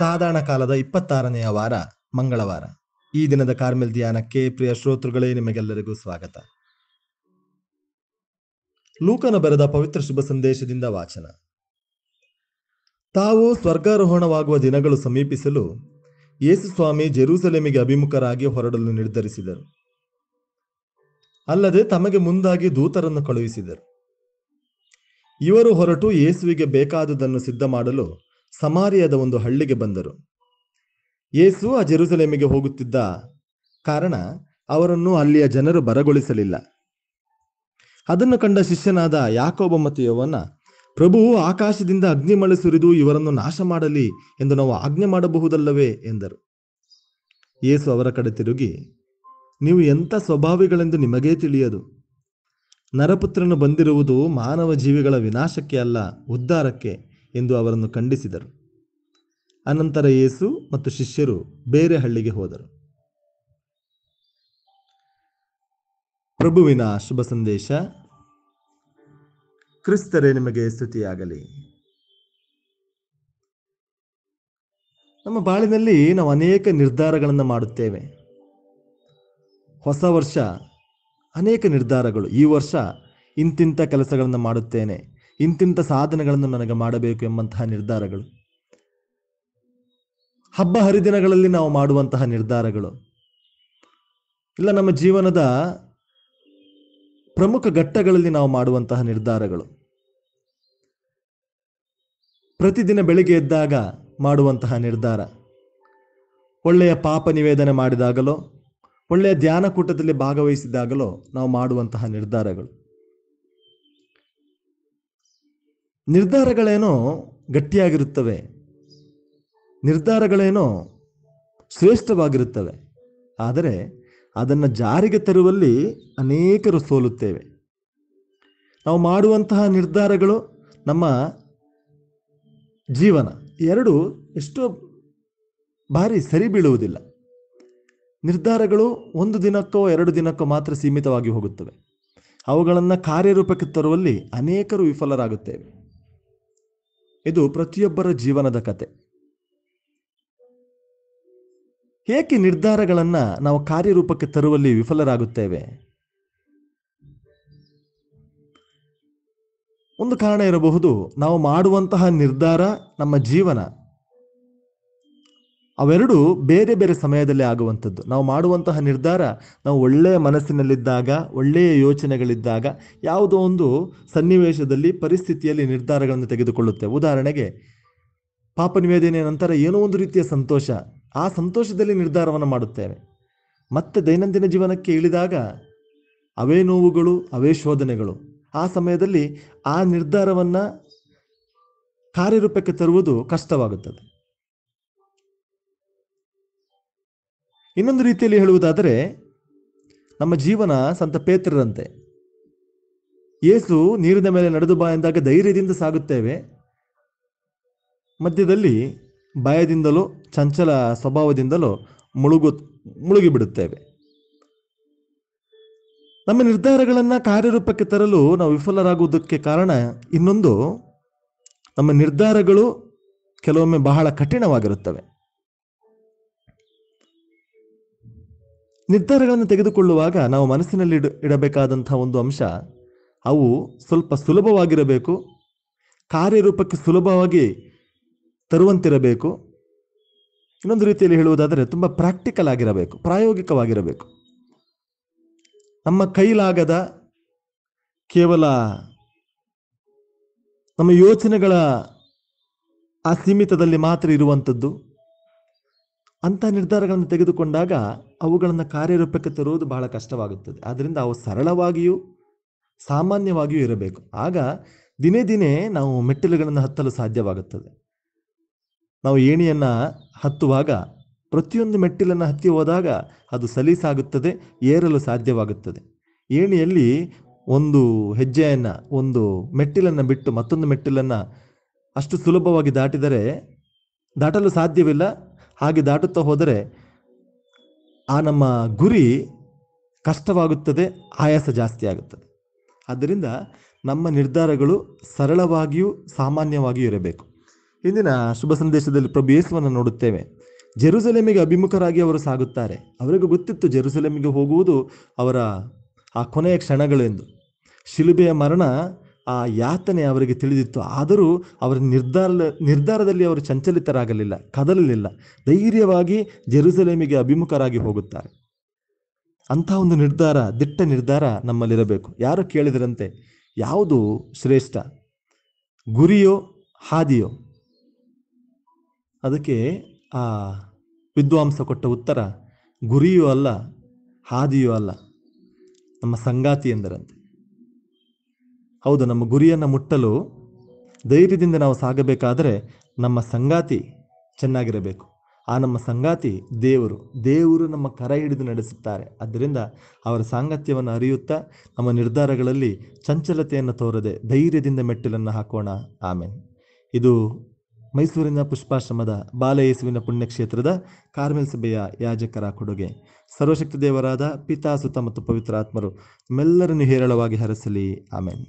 ಸಾಧಾರಣ ಕಾಲದ ಇಪ್ಪತ್ತಾರನೆಯ ವಾರ ಮಂಗಳವಾರ ಈ ದಿನದ ಕಾರ್ಮೆಲ್ ಧ್ಯಾನಕ್ಕೆ ಪ್ರಿಯ ಶ್ರೋತೃಗಳೇ ನಿಮಗೆಲ್ಲರಿಗೂ ಸ್ವಾಗತ ಲೂಕನ ಬರೆದ ಪವಿತ್ರ ಶುಭ ಸಂದೇಶದಿಂದ ವಾಚನ ತಾವು ಸ್ವರ್ಗಾರೋಹಣವಾಗುವ ದಿನಗಳು ಸಮೀಪಿಸಲು ಯೇಸುಸ್ವಾಮಿ ಜೆರೂಸಲೇಮಿಗೆ ಅಭಿಮುಖರಾಗಿ ಹೊರಡಲು ನಿರ್ಧರಿಸಿದರು ಅಲ್ಲದೆ ತಮಗೆ ಮುಂದಾಗಿ ದೂತರನ್ನು ಕಳುಹಿಸಿದರು ಇವರು ಹೊರಟು ಯೇಸುವಿಗೆ ಬೇಕಾದುದನ್ನು ಸಿದ್ಧ ಮಾಡಲು ಸಮಾರಿಯಾದ ಒಂದು ಹಳ್ಳಿಗೆ ಬಂದರು ಯೇಸು ಆ ಜೆರುಸಲೇಮಿಗೆ ಹೋಗುತ್ತಿದ್ದ ಕಾರಣ ಅವರನ್ನು ಅಲ್ಲಿಯ ಜನರು ಬರಗೊಳಿಸಲಿಲ್ಲ ಅದನ್ನು ಕಂಡ ಶಿಷ್ಯನಾದ ಯಾಕೋಬ ಮತ್ತು ಯವನ ಪ್ರಭು ಆಕಾಶದಿಂದ ಅಗ್ನಿಮಳೆ ಸುರಿದು ಇವರನ್ನು ನಾಶ ಮಾಡಲಿ ಎಂದು ನಾವು ಆಜ್ಞೆ ಮಾಡಬಹುದಲ್ಲವೇ ಎಂದರು ಯೇಸು ಅವರ ಕಡೆ ತಿರುಗಿ ನೀವು ಎಂಥ ಸ್ವಭಾವಿಗಳೆಂದು ನಿಮಗೇ ತಿಳಿಯದು ನರಪುತ್ರನು ಬಂದಿರುವುದು ಮಾನವ ಜೀವಿಗಳ ವಿನಾಶಕ್ಕೆ ಅಲ್ಲ ಉದ್ಧಾರಕ್ಕೆ ಎಂದು ಅವರನ್ನು ಖಂಡಿಸಿದರು ಅನಂತರ ಯೇಸು ಮತ್ತು ಶಿಷ್ಯರು ಬೇರೆ ಹಳ್ಳಿಗೆ ಹೋದರು ಪ್ರಭುವಿನ ಶುಭ ಸಂದೇಶ ಕ್ರಿಸ್ತರೇ ನಿಮಗೆ ಸ್ತುತಿಯಾಗಲಿ ನಮ್ಮ ಬಾಳಿನಲ್ಲಿ ನಾವು ಅನೇಕ ನಿರ್ಧಾರಗಳನ್ನು ಮಾಡುತ್ತೇವೆ ಹೊಸ ವರ್ಷ ಅನೇಕ ನಿರ್ಧಾರಗಳು ಈ ವರ್ಷ ಇಂತಿಂಥ ಕೆಲಸಗಳನ್ನು ಮಾಡುತ್ತೇನೆ ಇಂತಿಂಥ ಸಾಧನೆಗಳನ್ನು ನನಗೆ ಮಾಡಬೇಕು ಎಂಬಂತಹ ನಿರ್ಧಾರಗಳು ಹಬ್ಬ ಹರಿದಿನಗಳಲ್ಲಿ ನಾವು ಮಾಡುವಂತಹ ನಿರ್ಧಾರಗಳು ಇಲ್ಲ ನಮ್ಮ ಜೀವನದ ಪ್ರಮುಖ ಘಟ್ಟಗಳಲ್ಲಿ ನಾವು ಮಾಡುವಂತಹ ನಿರ್ಧಾರಗಳು ಪ್ರತಿದಿನ ಬೆಳಿಗ್ಗೆ ಎದ್ದಾಗ ಮಾಡುವಂತಹ ನಿರ್ಧಾರ ಒಳ್ಳೆಯ ಪಾಪ ನಿವೇದನೆ ಮಾಡಿದಾಗಲೋ ಒಳ್ಳೆಯ ಧ್ಯಾನಕೂಟದಲ್ಲಿ ಭಾಗವಹಿಸಿದಾಗಲೋ ನಾವು ಮಾಡುವಂತಹ ನಿರ್ಧಾರಗಳು ನಿರ್ಧಾರಗಳೇನೋ ಗಟ್ಟಿಯಾಗಿರುತ್ತವೆ ನಿರ್ಧಾರಗಳೇನೋ ಶ್ರೇಷ್ಠವಾಗಿರುತ್ತವೆ ಆದರೆ ಅದನ್ನು ಜಾರಿಗೆ ತರುವಲ್ಲಿ ಅನೇಕರು ಸೋಲುತ್ತೇವೆ ನಾವು ಮಾಡುವಂತಹ ನಿರ್ಧಾರಗಳು ನಮ್ಮ ಜೀವನ ಎರಡು ಎಷ್ಟೋ ಭಾರಿ ಸರಿ ಬೀಳುವುದಿಲ್ಲ ನಿರ್ಧಾರಗಳು ಒಂದು ದಿನಕ್ಕೋ ಎರಡು ದಿನಕ್ಕೋ ಮಾತ್ರ ಸೀಮಿತವಾಗಿ ಹೋಗುತ್ತವೆ ಅವುಗಳನ್ನು ಕಾರ್ಯರೂಪಕ್ಕೆ ತರುವಲ್ಲಿ ಅನೇಕರು ವಿಫಲರಾಗುತ್ತೇವೆ ಇದು ಪ್ರತಿಯೊಬ್ಬರ ಜೀವನದ ಕತೆ ಏಕೆ ನಿರ್ಧಾರಗಳನ್ನು ನಾವು ಕಾರ್ಯರೂಪಕ್ಕೆ ತರುವಲ್ಲಿ ವಿಫಲರಾಗುತ್ತೇವೆ ಒಂದು ಕಾರಣ ಇರಬಹುದು ನಾವು ಮಾಡುವಂತಹ ನಿರ್ಧಾರ ನಮ್ಮ ಜೀವನ ಅವೆರಡು ಬೇರೆ ಬೇರೆ ಸಮಯದಲ್ಲಿ ಆಗುವಂಥದ್ದು ನಾವು ಮಾಡುವಂತಹ ನಿರ್ಧಾರ ನಾವು ಒಳ್ಳೆಯ ಮನಸ್ಸಿನಲ್ಲಿದ್ದಾಗ ಒಳ್ಳೆಯ ಯೋಚನೆಗಳಿದ್ದಾಗ ಯಾವುದೋ ಒಂದು ಸನ್ನಿವೇಶದಲ್ಲಿ ಪರಿಸ್ಥಿತಿಯಲ್ಲಿ ನಿರ್ಧಾರಗಳನ್ನು ತೆಗೆದುಕೊಳ್ಳುತ್ತೇವೆ ಉದಾಹರಣೆಗೆ ಪಾಪ ನಿವೇದನೆಯ ನಂತರ ಏನೋ ಒಂದು ರೀತಿಯ ಸಂತೋಷ ಆ ಸಂತೋಷದಲ್ಲಿ ನಿರ್ಧಾರವನ್ನು ಮಾಡುತ್ತೇವೆ ಮತ್ತೆ ದೈನಂದಿನ ಜೀವನಕ್ಕೆ ಇಳಿದಾಗ ಅವೇ ನೋವುಗಳು ಅವೇ ಶೋಧನೆಗಳು ಆ ಸಮಯದಲ್ಲಿ ಆ ನಿರ್ಧಾರವನ್ನು ಕಾರ್ಯರೂಪಕ್ಕೆ ತರುವುದು ಕಷ್ಟವಾಗುತ್ತದೆ ಇನ್ನೊಂದು ರೀತಿಯಲ್ಲಿ ಹೇಳುವುದಾದರೆ ನಮ್ಮ ಜೀವನ ಸಂತ ಪೇತ್ರರಂತೆ ಏಸು ನೀರಿನ ಮೇಲೆ ನಡೆದು ಬಾ ಎಂದಾಗ ಧೈರ್ಯದಿಂದ ಸಾಗುತ್ತೇವೆ ಮಧ್ಯದಲ್ಲಿ ಭಯದಿಂದಲೋ ಚಂಚಲ ಸ್ವಭಾವದಿಂದಲೋ ಮುಳುಗು ಮುಳುಗಿಬಿಡುತ್ತೇವೆ ನಮ್ಮ ನಿರ್ಧಾರಗಳನ್ನು ಕಾರ್ಯರೂಪಕ್ಕೆ ತರಲು ನಾವು ವಿಫಲರಾಗುವುದಕ್ಕೆ ಕಾರಣ ಇನ್ನೊಂದು ನಮ್ಮ ನಿರ್ಧಾರಗಳು ಕೆಲವೊಮ್ಮೆ ಬಹಳ ಕಠಿಣವಾಗಿರುತ್ತವೆ ನಿರ್ಧಾರಗಳನ್ನು ತೆಗೆದುಕೊಳ್ಳುವಾಗ ನಾವು ಮನಸ್ಸಿನಲ್ಲಿ ಇಡ ಇಡಬೇಕಾದಂಥ ಒಂದು ಅಂಶ ಅವು ಸ್ವಲ್ಪ ಸುಲಭವಾಗಿರಬೇಕು ಕಾರ್ಯರೂಪಕ್ಕೆ ಸುಲಭವಾಗಿ ತರುವಂತಿರಬೇಕು ಇನ್ನೊಂದು ರೀತಿಯಲ್ಲಿ ಹೇಳುವುದಾದರೆ ತುಂಬ ಪ್ರಾಕ್ಟಿಕಲ್ ಆಗಿರಬೇಕು ಪ್ರಾಯೋಗಿಕವಾಗಿರಬೇಕು ನಮ್ಮ ಕೈಲಾಗದ ಕೇವಲ ನಮ್ಮ ಯೋಚನೆಗಳ ಆ ಸೀಮಿತದಲ್ಲಿ ಮಾತ್ರ ಇರುವಂಥದ್ದು ಅಂಥ ನಿರ್ಧಾರಗಳನ್ನು ತೆಗೆದುಕೊಂಡಾಗ ಅವುಗಳನ್ನು ಕಾರ್ಯರೂಪಕ್ಕೆ ತರುವುದು ಬಹಳ ಕಷ್ಟವಾಗುತ್ತದೆ ಆದ್ದರಿಂದ ಅವು ಸರಳವಾಗಿಯೂ ಸಾಮಾನ್ಯವಾಗಿಯೂ ಇರಬೇಕು ಆಗ ದಿನೇ ದಿನೇ ನಾವು ಮೆಟ್ಟಿಲುಗಳನ್ನು ಹತ್ತಲು ಸಾಧ್ಯವಾಗುತ್ತದೆ ನಾವು ಏಣಿಯನ್ನು ಹತ್ತುವಾಗ ಪ್ರತಿಯೊಂದು ಮೆಟ್ಟಿಲನ್ನು ಹತ್ತಿ ಹೋದಾಗ ಅದು ಸಲೀಸಾಗುತ್ತದೆ ಏರಲು ಸಾಧ್ಯವಾಗುತ್ತದೆ ಏಣಿಯಲ್ಲಿ ಒಂದು ಹೆಜ್ಜೆಯನ್ನು ಒಂದು ಮೆಟ್ಟಿಲನ್ನು ಬಿಟ್ಟು ಮತ್ತೊಂದು ಮೆಟ್ಟಿಲನ್ನು ಅಷ್ಟು ಸುಲಭವಾಗಿ ದಾಟಿದರೆ ದಾಟಲು ಸಾಧ್ಯವಿಲ್ಲ ಹಾಗೆ ದಾಟುತ್ತಾ ಹೋದರೆ ಆ ನಮ್ಮ ಗುರಿ ಕಷ್ಟವಾಗುತ್ತದೆ ಆಯಾಸ ಜಾಸ್ತಿ ಆಗುತ್ತದೆ ಆದ್ದರಿಂದ ನಮ್ಮ ನಿರ್ಧಾರಗಳು ಸರಳವಾಗಿಯೂ ಸಾಮಾನ್ಯವಾಗಿಯೂ ಇರಬೇಕು ಇಂದಿನ ಶುಭ ಸಂದೇಶದಲ್ಲಿ ಪ್ರಭು ಯೇಸುವನ್ನು ನೋಡುತ್ತೇವೆ ಜೆರುಸಲೇಮಿಗೆ ಅಭಿಮುಖರಾಗಿ ಅವರು ಸಾಗುತ್ತಾರೆ ಅವರಿಗೂ ಗೊತ್ತಿತ್ತು ಜೆರುಸಲೇಮಿಗೆ ಹೋಗುವುದು ಅವರ ಆ ಕೊನೆಯ ಕ್ಷಣಗಳೆಂದು ಶಿಲುಬೆಯ ಮರಣ ಆ ಯಾತನೆ ಅವರಿಗೆ ತಿಳಿದಿತ್ತು ಆದರೂ ಅವರ ನಿರ್ಧಾರ ನಿರ್ಧಾರದಲ್ಲಿ ಅವರು ಚಂಚಲಿತರಾಗಲಿಲ್ಲ ಕದಲಲಿಲ್ಲ ಧೈರ್ಯವಾಗಿ ಜೆರುಸಲೇಮಿಗೆ ಅಭಿಮುಖರಾಗಿ ಹೋಗುತ್ತಾರೆ ಅಂತಹ ಒಂದು ನಿರ್ಧಾರ ದಿಟ್ಟ ನಿರ್ಧಾರ ನಮ್ಮಲ್ಲಿರಬೇಕು ಯಾರು ಕೇಳಿದರಂತೆ ಯಾವುದು ಶ್ರೇಷ್ಠ ಗುರಿಯೋ ಹಾದಿಯೋ ಅದಕ್ಕೆ ಆ ವಿದ್ವಾಂಸ ಕೊಟ್ಟ ಉತ್ತರ ಗುರಿಯೂ ಅಲ್ಲ ಹಾದಿಯೂ ಅಲ್ಲ ನಮ್ಮ ಸಂಗಾತಿ ಎಂದರಂತೆ ಹೌದು ನಮ್ಮ ಗುರಿಯನ್ನು ಮುಟ್ಟಲು ಧೈರ್ಯದಿಂದ ನಾವು ಸಾಗಬೇಕಾದರೆ ನಮ್ಮ ಸಂಗಾತಿ ಚೆನ್ನಾಗಿರಬೇಕು ಆ ನಮ್ಮ ಸಂಗಾತಿ ದೇವರು ದೇವರು ನಮ್ಮ ಕರ ಹಿಡಿದು ನಡೆಸುತ್ತಾರೆ ಆದ್ದರಿಂದ ಅವರ ಸಾಂಗತ್ಯವನ್ನು ಅರಿಯುತ್ತಾ ನಮ್ಮ ನಿರ್ಧಾರಗಳಲ್ಲಿ ಚಂಚಲತೆಯನ್ನು ತೋರದೆ ಧೈರ್ಯದಿಂದ ಮೆಟ್ಟಿಲನ್ನು ಹಾಕೋಣ ಆಮೇನ್ ಇದು ಮೈಸೂರಿನ ಪುಷ್ಪಾಶ್ರಮದ ಬಾಲಯೇಸುವಿನ ಪುಣ್ಯಕ್ಷೇತ್ರದ ಕಾರ್ಮೆಲ್ ಸಭೆಯ ಯಾಜಕರ ಕೊಡುಗೆ ಸರ್ವಶಕ್ತಿ ದೇವರಾದ ಪಿತಾ ಸುತ ಮತ್ತು ಪವಿತ್ರಾತ್ಮರು ಮೆಲ್ಲರನ್ನು ಹೇರಳವಾಗಿ ಹರಸಲಿ ಆಮೇನ್